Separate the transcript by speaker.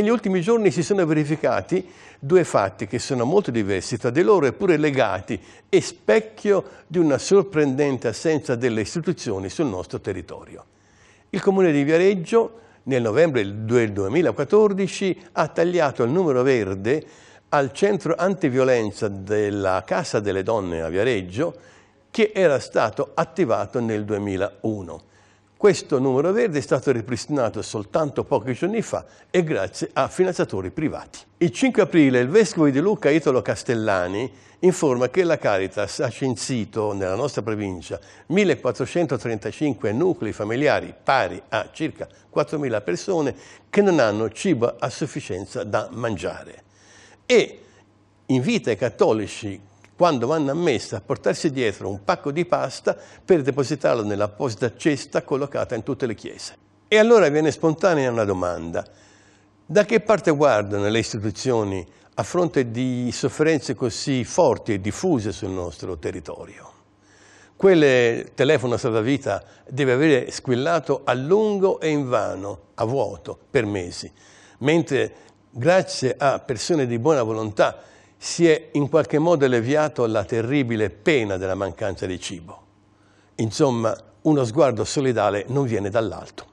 Speaker 1: negli ultimi giorni si sono verificati due fatti che sono molto diversi tra di loro eppure legati e specchio di una sorprendente assenza delle istituzioni sul nostro territorio. Il comune di Viareggio nel novembre del 2014 ha tagliato il numero verde al centro antiviolenza della Casa delle Donne a Viareggio che era stato attivato nel 2001. Questo numero verde è stato ripristinato soltanto pochi giorni fa e grazie a finanziatori privati. Il 5 aprile il vescovo di Luca Italo Castellani informa che la Caritas ha censito nella nostra provincia 1435 nuclei familiari pari a circa 4.000 persone che non hanno cibo a sufficienza da mangiare e invita i cattolici quando vanno a messa a portarsi dietro un pacco di pasta per depositarlo nell'apposita cesta collocata in tutte le chiese. E allora viene spontanea una domanda. Da che parte guardano le istituzioni a fronte di sofferenze così forti e diffuse sul nostro territorio? Quelle telefono salvavita deve avere squillato a lungo e in vano, a vuoto, per mesi, mentre grazie a persone di buona volontà si è in qualche modo alleviato la terribile pena della mancanza di cibo. Insomma, uno sguardo solidale non viene dall'alto.